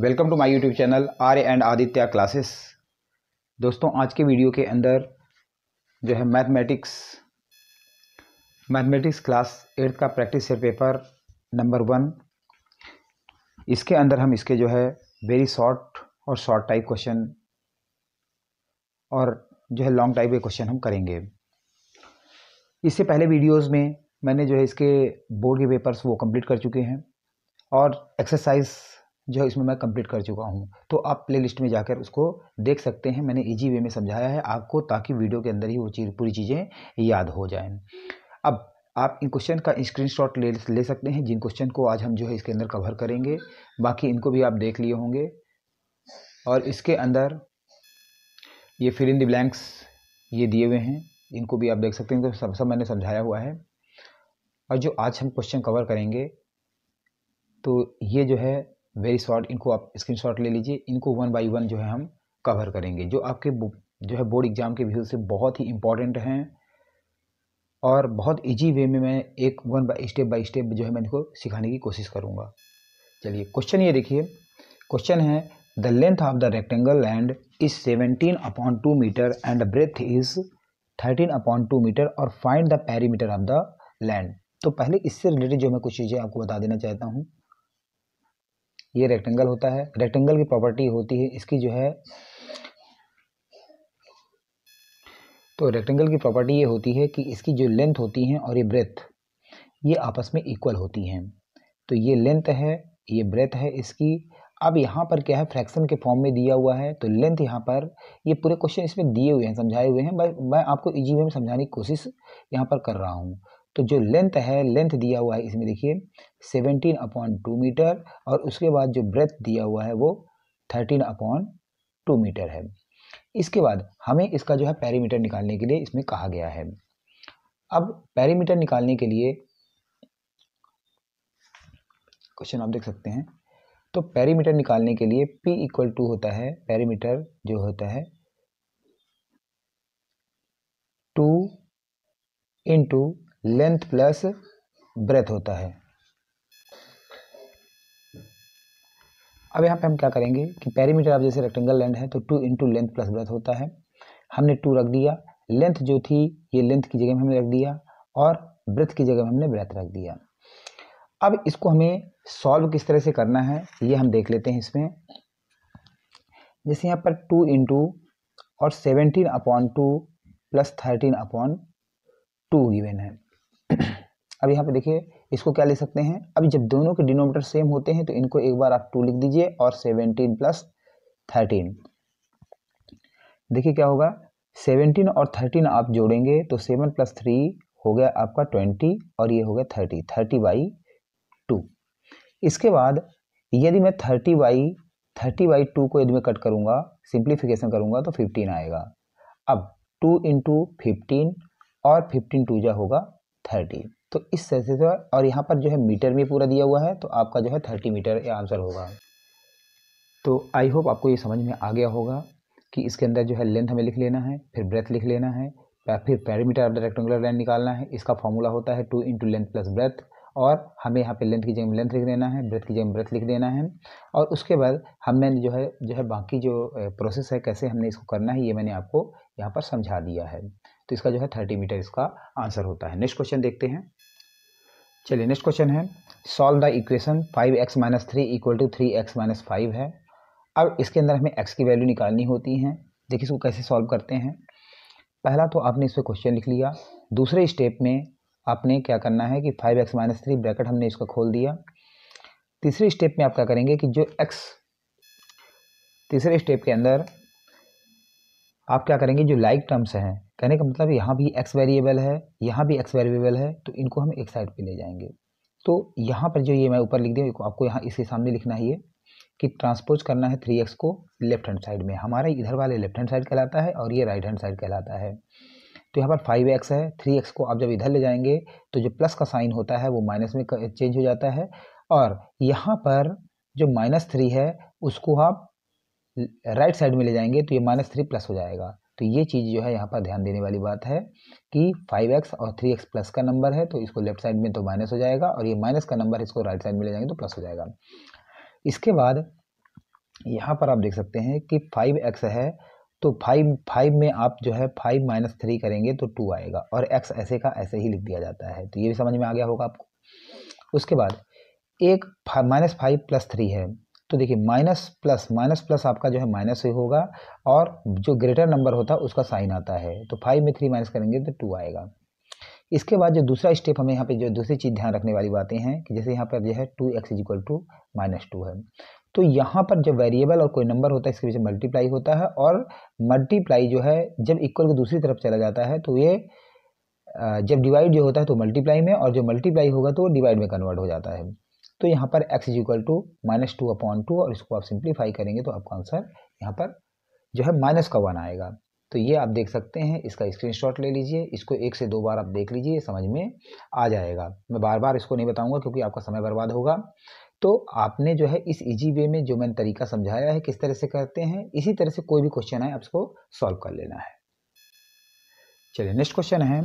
welcome to my YouTube channel Arya and Aditya classes दोस्तों आज के वीडियो के अंदर जो है मैथमेटिक्स मैथमेटिक्स क्लास एट्थ का practice set paper number one इसके अंदर हम इसके जो है वेरी शॉर्ट और शॉर्ट टाइप क्वेश्चन और जो है लॉन्ग टाइप के क्वेश्चन हम करेंगे इससे पहले वीडियोज़ में मैंने जो है इसके बोर्ड के पेपर्स वो कम्प्लीट कर चुके हैं और एक्सरसाइज जो है इसमें मैं कंप्लीट कर चुका हूँ तो आप प्लेलिस्ट में जाकर उसको देख सकते हैं मैंने इजी वे में समझाया है आपको ताकि वीडियो के अंदर ही वो चीज़ पूरी चीज़ें याद हो जाएं अब आप इन क्वेश्चन का स्क्रीनशॉट ले ले सकते हैं जिन क्वेश्चन को आज हम जो है इसके अंदर कवर करेंगे बाकी इनको भी आप देख लिए होंगे और इसके अंदर ये फिर इन द ब्लैंक्स ये दिए हुए हैं इनको भी आप देख सकते हैं तो सब सब मैंने समझाया हुआ है और जो आज हम क्वेश्चन कवर करेंगे तो ये जो है वेरी शॉर्ट इनको आप स्क्रीन ले लीजिए इनको वन बाई वन जो है हम कवर करेंगे जो आपके जो है बोर्ड एग्जाम के व्यू से बहुत ही इंपॉर्टेंट हैं और बहुत इजी वे में मैं एक one by step by step जो है मैं इनको सिखाने की कोशिश करूंगा चलिए क्वेश्चन ये देखिए क्वेश्चन है the length of the rectangle land is seventeen upon two metre and breadth is thirteen upon two metre और find the perimeter of the land तो पहले इससे रिलेटेड जो मैं कुछ चीज़ें आपको बता देना चाहता हूँ ये रेक्टेंगल होता है रेक्टेंगल की प्रॉपर्टी होती है इसकी जो है तो रेक्टेंगल की प्रॉपर्टी ये होती है कि इसकी जो लेंथ होती है और ये ब्रेथ ये आपस में इक्वल होती हैं तो ये लेंथ है ये ब्रेथ है इसकी अब यहाँ पर क्या है फ्रैक्शन के फॉर्म में दिया हुआ है तो लेंथ यहाँ पर ये पूरे क्वेश्चन इसमें दिए हुए हैं समझाए हुए हैं मैं आपको इजी वे में समझाने की कोशिश यहाँ पर कर रहा हूँ तो जो लेंथ है लेंथ दिया हुआ है इसमें देखिए सेवनटीन अपॉन टू मीटर और उसके बाद जो ब्रेथ दिया हुआ है वो थर्टीन अपॉन टू मीटर है इसके बाद हमें इसका जो है पैरीमीटर निकालने के लिए इसमें कहा गया है अब पैरीमीटर निकालने के लिए क्वेश्चन आप देख सकते हैं तो पैरीमीटर निकालने के लिए p इक्वल टू होता है पैरीमीटर जो होता है two into length plus breadth होता है अब यहाँ पे हम क्या करेंगे कि पैरीमीटर आप जैसे रेक्टेंगल लेंथ है तो two into length plus breadth होता है हमने टू रख दिया लेंथ जो थी ये लेंथ की जगह में हमने रख दिया और ब्रेथ की जगह में हमने ब्रेथ रख दिया अब इसको हमें सॉल्व किस तरह से करना है ये हम देख लेते हैं इसमें जैसे यहाँ पर टू इंटू और seventeen upon two plus thirteen upon two given है अब यहाँ पे देखिए इसको क्या ले सकते हैं अब जब दोनों के डिनोमीटर सेम होते हैं तो इनको एक बार आप टू लिख दीजिए और सेवनटीन प्लस थर्टीन देखिए क्या होगा सेवनटीन और थर्टीन आप जोड़ेंगे तो सेवन प्लस थ्री हो गया आपका ट्वेंटी और ये हो गया थर्टी थर्टी बाई टू इसके बाद यदि मैं thirty by thirty by two को यदि मैं कट करूँगा सिंप्लीफिकेशन करूँगा तो फिफ्टीन आएगा अब टू इंटू फिफ्टीन और फिफ्टीन टू जा होगा थर्टीन तो इस से और यहाँ पर जो है मीटर में पूरा दिया हुआ है तो आपका जो है थर्टी मीटर आंसर होगा तो आई होप आपको ये समझ में आ गया होगा कि इसके अंदर जो है लेंथ हमें लिख लेना है फिर ब्रेथ लिख लेना है फिर parameter of the rectangular line निकालना है इसका फॉर्मूला होता है two into length plus breadth और हमें यहाँ पे लेंथ की जगह लेंथ लिख देना है ब्रेथ की जगह ब्रेथ लिख देना है और उसके बाद हमने जो है जो है बाकी जो प्रोसेस है कैसे हमने इसको करना है ये मैंने आपको यहाँ पर समझा दिया है तो इसका जो है थर्टी मीटर इसका आंसर होता है नेक्स्ट क्वेश्चन देखते हैं चलिए नेक्स्ट क्वेश्चन है solve the equation five x minus three equal to three x minus five है अब इसके अंदर हमें एक्स की वैल्यू निकालनी होती है देखिए इसको कैसे सॉल्व करते हैं पहला तो आपने इस पर क्वेश्चन लिख लिया दूसरे स्टेप में आपने क्या करना है कि five x minus three bracket हमने इसका खोल दिया तीसरे स्टेप में आप क्या करेंगे कि जो एक्स तीसरे स्टेप के अंदर आप क्या करेंगे जो लाइक टर्म्स हैं कहने का मतलब यहाँ भी एक्स वेरिएबल है यहाँ भी एक्स वेरिएबल है तो इनको हम एक साइड पे ले जाएंगे तो यहाँ पर जो ये मैं ऊपर लिख दिया आपको यहाँ इसके सामने लिखना है ये कि ट्रांसपोज करना है थ्री एक्स को लेफ्ट हैंड साइड में हमारा इधर वाले लेफ्ट हैंड साइड कहलाता है और ये राइट हैंड साइड कहलाता है तो यहाँ पर फाइव एक्स है थ्री एक्स को आप जब इधर ले जाएंगे तो जो प्लस का साइन होता है वो माइनस में चेंज हो जाता है और यहाँ पर जो माइनस थ्री है उसको आप राइट साइड में ले जाएंगे तो ये माइनस थ्री प्लस हो जाएगा तो ये चीज़ जो है यहाँ पर ध्यान देने वाली बात है कि फाइव एक्स और थ्री एक्स प्लस का नंबर है तो इसको लेफ्ट साइड में तो माइनस हो जाएगा और ये माइनस का नंबर इसको राइट साइड में ले जाएंगे तो प्लस हो जाएगा इसके बाद यहाँ पर आप देख सकते हैं कि फाइव एक्स है तो फाइव फाइव में आप जो है फाइव माइनस थ्री करेंगे तो टू आएगा और एक्स ऐसे का ऐसे ही लिख दिया जाता है तो ये भी समझ में आ गया होगा आपको उसके बाद एक माइनस फाइव प्लस थ्री है तो देखिए माइनस प्लस माइनस प्लस आपका जो है माइनस ही होगा और जो ग्रेटर नंबर होता है उसका साइन आता है तो फाइव में थ्री माइनस करेंगे तो टू आएगा इसके बाद जो दूसरा स्टेप हमें यहाँ पे जो दूसरी चीज़ ध्यान रखने वाली बातें हैं कि जैसे यहाँ पर जो है two x is equal to minus two है तो यहाँ पर जब वेरिएबल और कोई नंबर होता है इसके बीच मल्टीप्लाई होता है और मल्टीप्लाई जो है जब इक्वल को दूसरी तरफ चला जाता है तो ये जब डिवाइड जो होता है तो मल्टीप्लाई में और जो मल्टीप्लाई होगा तो डिवाइड में कन्वर्ट हो जाता है तो यहाँ पर x is equal to minus two upon two और इसको आप सिंप्लीफाई करेंगे तो आपका आंसर यहाँ पर जो है माइनस का वन आएगा तो ये आप देख सकते हैं इसका स्क्रीनशॉट ले लीजिए इसको एक से दो बार आप देख लीजिए समझ में आ जाएगा मैं बार बार इसको नहीं बताऊंगा क्योंकि आपका समय बर्बाद होगा तो आपने जो है इस इजी वे में जो मैंने तरीका समझाया है किस तरह से करते हैं इसी तरह से कोई भी क्वेश्चन आए आप इसको सॉल्व कर लेना है चलिए नेक्स्ट क्वेश्चन है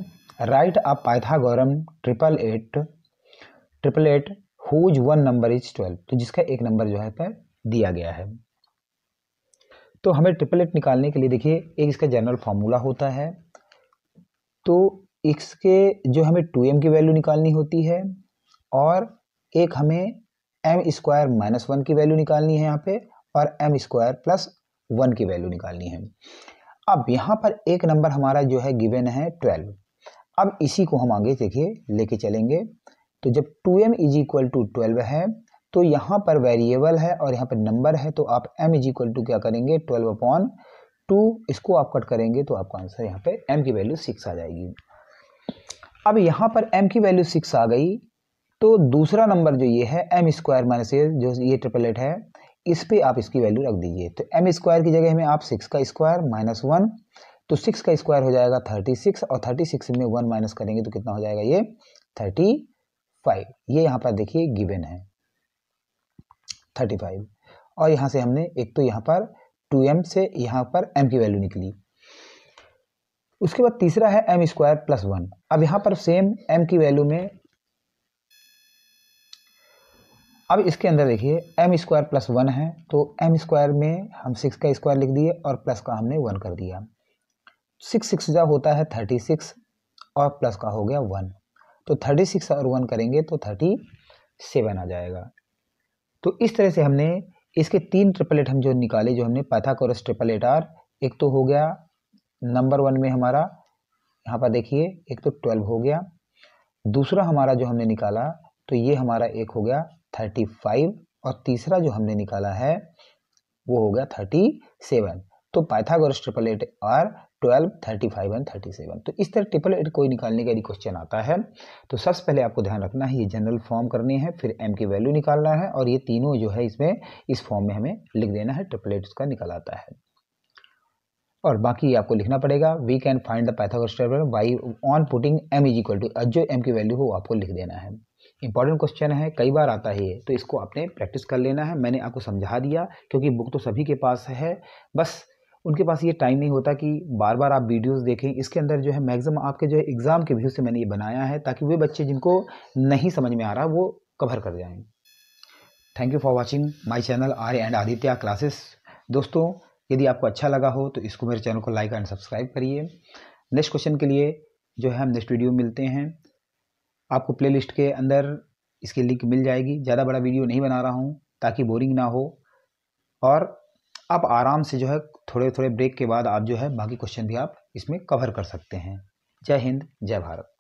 write a Pythagorean triplet triplet whose one number is twelve तो जिसका एक नंबर जो है पर दिया गया है तो हमें ट्रिपल एट निकालने के लिए देखिए एक इसका जनरल फार्मूला होता है तो इसके जो हमें टू एम की वैल्यू निकालनी होती है और एक हमें एम स्क्वायर माइनस वन की वैल्यू निकालनी है यहाँ पे और एम स्क्वायर प्लस वन की वैल्यू निकालनी है अब यहाँ पर एक नंबर हमारा जो है गिवेन है ट्वेल्व अब इसी को हम आगे देखिए लेके चलेंगे तो जब two M is equal to twelve है तो यहाँ पर वेरिएबल है और यहाँ पर नंबर है तो आप m इज इक्वल टू क्या करेंगे ट्वेल्व अपॉन टू इसको आप कट करेंगे तो आपका आंसर यहाँ पे m की वैल्यू सिक्स आ जाएगी अब यहाँ पर m की वैल्यू सिक्स आ गई तो दूसरा नंबर जो ये है एम स्क्वायर माइनस ये जो ये ट्रिपल एट है इस पर आप इसकी वैल्यू रख दीजिए तो एम स्क्वायर की जगह में आप सिक्स का स्क्वायर माइनस वन तो सिक्स का स्क्वायर हो जाएगा थर्टी सिक्स और थर्टी सिक्स में वन माइनस करेंगे तो कितना हो जाएगा ये थर्टी फाइव ये यहाँ पर देखिए गिवन है थर्टी फाइव और यहाँ से हमने एक तो यहाँ पर टू एम से यहाँ पर एम की वैल्यू निकली उसके बाद तीसरा है एम स्क्वायर प्लस वन अब यहाँ पर सेम एम की वैल्यू में अब इसके अंदर देखिए एम स्क्वायर प्लस वन है तो एम स्क्वायर में हम सिक्स का स्क्वायर लिख दिए और प्लस का हमने वन कर दिया सिक्स सिक्स जब होता है थर्टी सिक्स और प्लस का हो गया वन तो थर्टी सिक्स और वन करेंगे तो थर्टी सेवन आ जाएगा तो इस तरह से हमने इसके तीन ट्रिपलेट हम जो निकाले जो हमने पाथाकोरस ट्रिपलेट आर एक तो हो गया नंबर वन में हमारा यहाँ पर देखिए एक तो ट्वेल्व हो गया दूसरा हमारा जो हमने निकाला तो ये हमारा एक हो गया थर्टी फाइव और तीसरा जो हमने निकाला है वो हो गया थर्टी सेवन तो Pythagoras triplet are twelve thirty five and thirty seven तो इस तरह ट्रिपल एट कोई निकालने का यदि क्वेश्चन आता है तो सबसे पहले आपको ध्यान रखना है ये जनरल फॉर्म करनी है फिर एम की वैल्यू निकालना है और ये तीनों जो है इसमें इस फॉर्म में हमें लिख देना है ट्रिपल एट उसका निकल आता है और बाकी आपको लिखना पड़ेगा we can find the Pythagoras triple by on putting M is equal to जो एम की वैल्यू हो आपको लिख देना है इंपॉर्टेंट क्वेश्चन है कई बार आता है ये तो इसको आपने प्रैक्टिस कर लेना है मैंने आपको समझा दिया क्योंकि बुक तो सभी के पास है बस उनके पास ये टाइम नहीं होता कि बार बार आप वीडियोस देखें इसके अंदर जो है मैक्सिमम आपके जो है एग्ज़ाम के व्यू से मैंने ये बनाया है ताकि वे बच्चे जिनको नहीं समझ में आ रहा वो कवर कर जाएँ thank you for watching my channel Arya and Aditya classes दोस्तों यदि आपको अच्छा लगा हो तो इसको मेरे चैनल को लाइक एंड सब्सक्राइब करिए नेक्स्ट क्वेश्चन के लिए जो है हम नेक्स्ट वीडियो मिलते हैं आपको प्ले के अंदर इसकी लिंक मिल जाएगी ज़्यादा बड़ा वीडियो नहीं बना रहा हूँ ताकि बोरिंग ना हो और आप आराम से जो है थोड़े थोड़े ब्रेक के बाद आप जो है बाकी क्वेश्चन भी आप इसमें कवर कर सकते हैं जय हिंद जय भारत